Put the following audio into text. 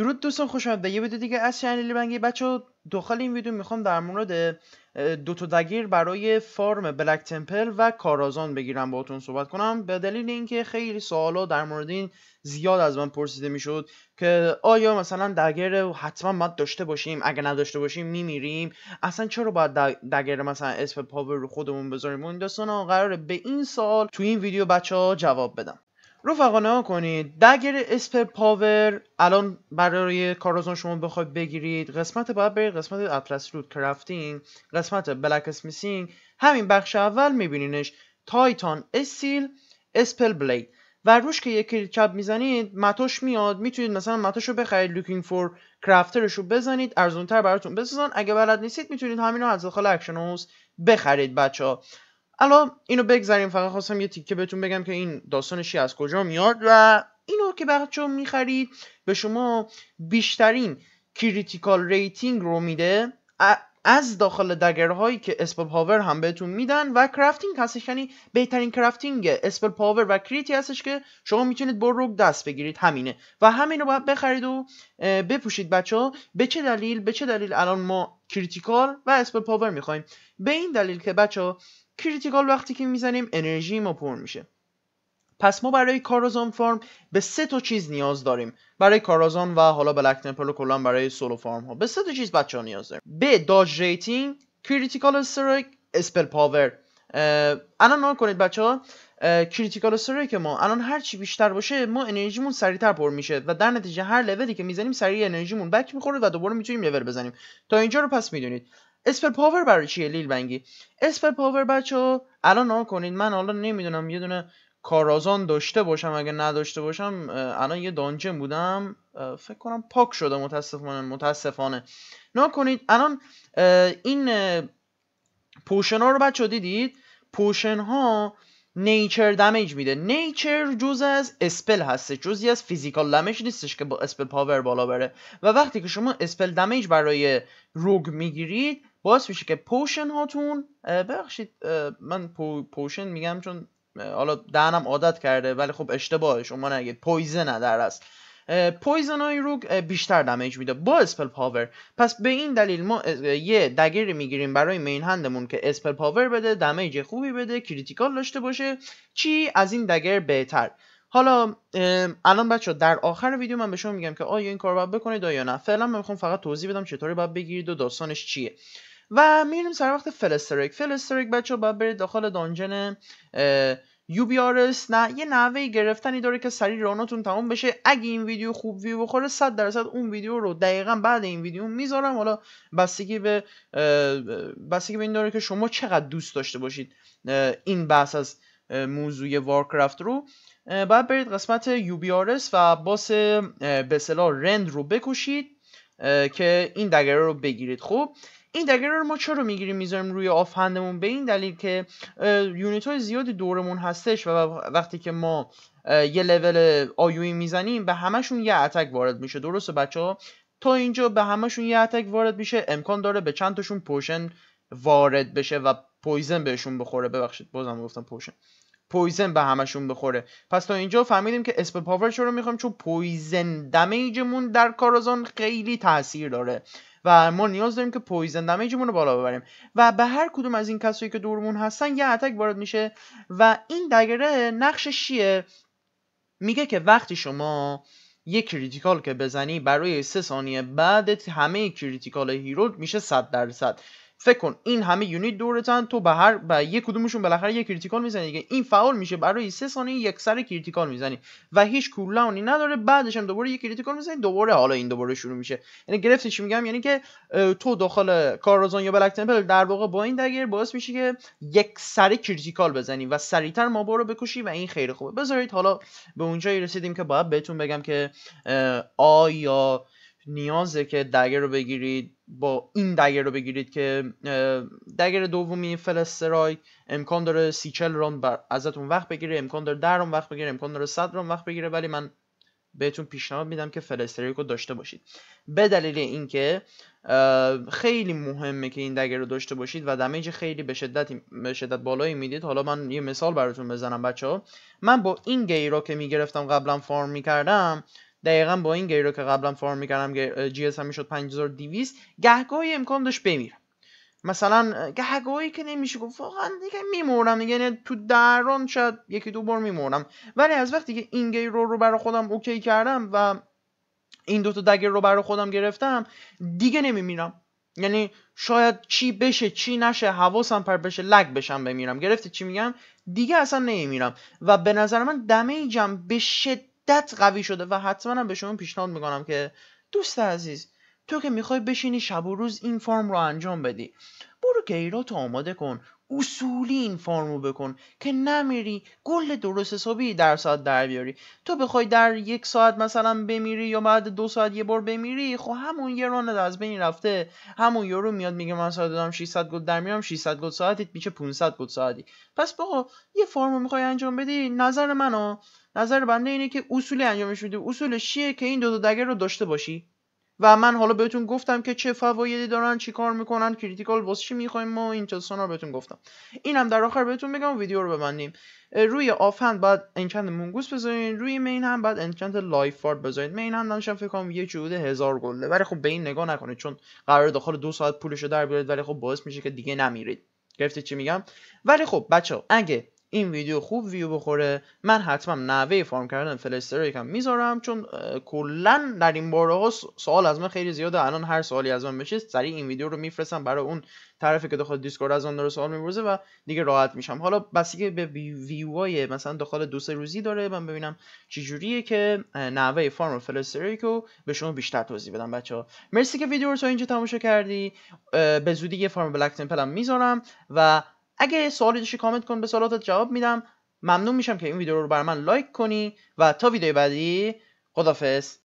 درود دوستان خوش آمد یه ویدیو دیگه از چنل بنگی بچه داخل این ویدیو میخوام در مورد دو تا دگیر برای فارم بلک تمپل و کارازان بگیرم باهاتون صحبت کنم به دلیل اینکه خیلی سوالا در مورد این زیاد از من پرسیده میشد که آیا مثلا دگر حتما ما داشته باشیم اگه نداشته باشیم میمیریم اصلا چرا باید دگر مثلا اسم پاور رو خودمون بذاریم و این قراره به این سال تو این ویدیو بچه ها جواب بدم رفقا نها کنید دگر اسپر پاور الان برای کارازون شما بخواید بگیرید قسمت باید برید قسمت اطلس رود کرافتینگ قسمت بلک اسمیسینگ همین بخش اول میبینینش تایتان اسیل اسپل بلید و روش که یک کلیک چپ میزنید متاش میاد میتونید مثلا متاش رو بخرید لوکینگ فور کرافترش رو بزنید ارزونتر براتون بسازن اگه بلد نیستید میتونید همین رو از داخل اکشن بخرید بچه الان اینو بگذاریم فقط خواستم یه تیکه بهتون بگم که این داستانشی از کجا میاد و اینو که بچه میخرید به شما بیشترین کریتیکال ریتینگ رو میده از داخل دگرهایی که اسپل پاور هم بهتون میدن و کرافتینگ هستش یعنی بهترین کرافتینگ اسپل پاور و کریتی هستش که شما میتونید با روگ دست بگیرید همینه و همین رو باید بخرید و بپوشید بچه ها به چه دلیل به چه دلیل الان ما کریتیکال و اسپل پاور میخوایم به این دلیل که بچه ها کریتیکال وقتی که میزنیم انرژی ما پر میشه پس ما برای کارازان فارم به سه تا چیز نیاز داریم برای کارازان و حالا بلک تمپل و کلا برای سولو فارم ها به سه تا چیز بچه ها نیاز داریم به داج ریتینگ کریتیکال استرایک اسپل پاور الان کنید بچه ها کریتیکال استرایک ما الان هر چی بیشتر باشه ما انرژیمون سریعتر پر میشه و در نتیجه هر لولی که میزنیم سریع انرژیمون بک میخوره و دوباره میتونیم لول بزنیم تا اینجا رو پس میدونید اسپل پاور برای چیه لیل بنگی اسپل پاور بچه الان آن کنید من الان نمیدونم یه دونه کارازان داشته باشم اگه نداشته باشم الان یه دانجن بودم فکر کنم پاک شده متاسفانه متاسفانه نا کنید الان این پوشن ها رو بچه دیدید پوشن ها نیچر دمیج میده نیچر جز از اسپل هسته جزی از فیزیکال دمیج نیستش که با اسپل پاور بالا بره و وقتی که شما اسپل دمیج برای روگ میگیرید باعث میشه که پوشن هاتون ببخشید من پو پوشن میگم چون حالا دهنم عادت کرده ولی خب اشتباهش اما نگید پویزن در است پویزن های رو بیشتر دمیج میده با اسپل پاور پس به این دلیل ما یه دگری میگیریم برای مین هندمون که اسپل پاور بده دمیج خوبی بده کریتیکال داشته باشه چی از این دگر بهتر حالا الان بچه در آخر ویدیو من به شما میگم که آیا این کار بکنید یا نه فعلا من میخوام فقط توضیح بدم چطوری باید بگیرید و داستانش چیه و میریم سر وقت فلستریک فلستریک بچه باید برید داخل دانجن یو بی نه یه نوهی گرفتنی داره که سریع راناتون تمام بشه اگه این ویدیو خوب ویو بخوره صد درصد اون ویدیو رو دقیقا بعد این ویدیو میذارم حالا بستگی به بستگی به این داره که شما چقدر دوست داشته باشید این بحث از موضوع وارکرافت رو بعد برید قسمت یو بی و باس به رند رو بکشید که این دگره رو بگیرید خب این دگر رو ما چرا میگیریم میذاریم روی آفندمون به این دلیل که یونیت های زیادی دورمون هستش و وقتی که ما یه لول آیوی میزنیم به همشون یه اتک وارد میشه درسته بچه ها تا اینجا به همشون یه اتک وارد میشه امکان داره به چند پوشن وارد بشه و پویزن بهشون بخوره ببخشید بازم گفتم پوشن پویزن به همشون بخوره پس تا اینجا فهمیدیم که اسپل پاور چرا میخوایم چون پویزن دمیجمون در کارازان خیلی تاثیر داره و ما نیاز داریم که پویزن دمیجمون رو بالا ببریم و به هر کدوم از این کسایی که دورمون هستن یه اتک وارد میشه و این دگره نقش چیه میگه که وقتی شما یک کریتیکال که بزنی برای سه ثانیه بعد همه کریتیکال هیرو میشه 100 درصد فکر کن این همه یونیت دورتن تو به هر به یک کدومشون بالاخره یک کریتیکال میزنی دیگه این فعال میشه برای سه ثانیه یک سر کریتیکال میزنی و هیچ کولانی نداره بعدش هم دوباره یک کریتیکال میزنی دوباره حالا این دوباره شروع میشه یعنی گرفتش میگم یعنی که تو داخل کارازون یا بلک تمپل در واقع با این دگر باعث میشه که یک سر کریتیکال بزنی و سریعتر مابا رو بکشی و این خیلی خوبه بذارید حالا به اونجایی رسیدیم که باید بهتون بگم که آیا نیازه که دگر رو بگیرید با این دگر رو بگیرید که دگر دومی فلسترای امکان داره سی چل ران بر ازتون وقت بگیره امکان داره در ران وقت بگیره امکان داره صد ران وقت بگیره ولی من بهتون پیشنهاد میدم که فلستریک رو داشته باشید به دلیل اینکه خیلی مهمه که این دگر رو داشته باشید و دمیج خیلی به شدت به شدت بالایی میدید حالا من یه مثال براتون بزنم بچه ها من با این گیرا که میگرفتم قبلا فارم میکردم دقیقا با این رو که قبلا فارم میکردم جی اس هم میشد 5200 گهگاهی امکان داشت بمیرم مثلا گهگاهی که نمیشه گفت واقعا دیگه میمورم یعنی تو دران شاید یکی دو بار میمورم ولی از وقتی که این گیرو رو برای خودم اوکی کردم و این دوتا دگر رو برای خودم گرفتم دیگه نمیمیرم یعنی شاید چی بشه چی نشه حواسم پر بشه لگ بشم بمیرم گرفتی چی میگم دیگه اصلا نمیمیرم و به نظر من دمیجم به شد شدت قوی شده و حتما هم به شما پیشنهاد میکنم که دوست عزیز تو که میخوای بشینی شب و روز این فرم رو انجام بدی برو گیرات آماده کن اصولی این فرمو بکن که نمیری گل درست حسابی در ساعت در بیاری تو بخوای در یک ساعت مثلا بمیری یا بعد دو ساعت یه بار بمیری خب همون یه رانت از بین رفته همون یورو میاد میگه من ساعت دادم 600 گل در میارم 600 گل ساعتیت میشه 500 گل ساعتی پس بابا یه فرمو میخوای انجام بدی نظر منو نظر بنده اینه که اصولی انجامش میده اصولش چیه که این دو تا دگر رو داشته باشی و من حالا بهتون گفتم که چه فوایدی دارن چی کار میکنن کریتیکال باز چی میخوایم ما این چه رو بهتون گفتم اینم در آخر بهتون بگم ویدیو رو ببندیم روی آف بعد انچنت مونگوس بذارین روی مین هم بعد انچنت لایف فارد بذارین مین هم داشتم فکر کنم یه جوده هزار گله ولی خب به این نگاه نکنید چون قرار داخل دو ساعت رو در بیارید ولی خب باعث میشه که دیگه نمیرید گرفتید چی میگم ولی خب بچه اگه این ویدیو خوب ویو بخوره من حتما نوه فارم کردن فلستر یکم میذارم چون کلا در این بارها سوال از من خیلی زیاده الان هر سوالی از من بشه سریع این ویدیو رو میفرستم برای اون طرفی که داخل دیسکورد از اون داره سوال میبرزه و دیگه راحت میشم حالا که به ویوهای مثلا داخل دو سه روزی داره من ببینم چجوریه که نوه فارم فلستریک رو به شما بیشتر توضیح بدم بچه ها مرسی که ویدیو رو تا اینجا تماشا کردی به زودی یه فارم بلک تمپل میذارم و اگه سوالی داشتی کامنت کن به سوالاتت جواب میدم ممنون میشم که این ویدیو رو بر من لایک کنی و تا ویدیو بعدی خدافظ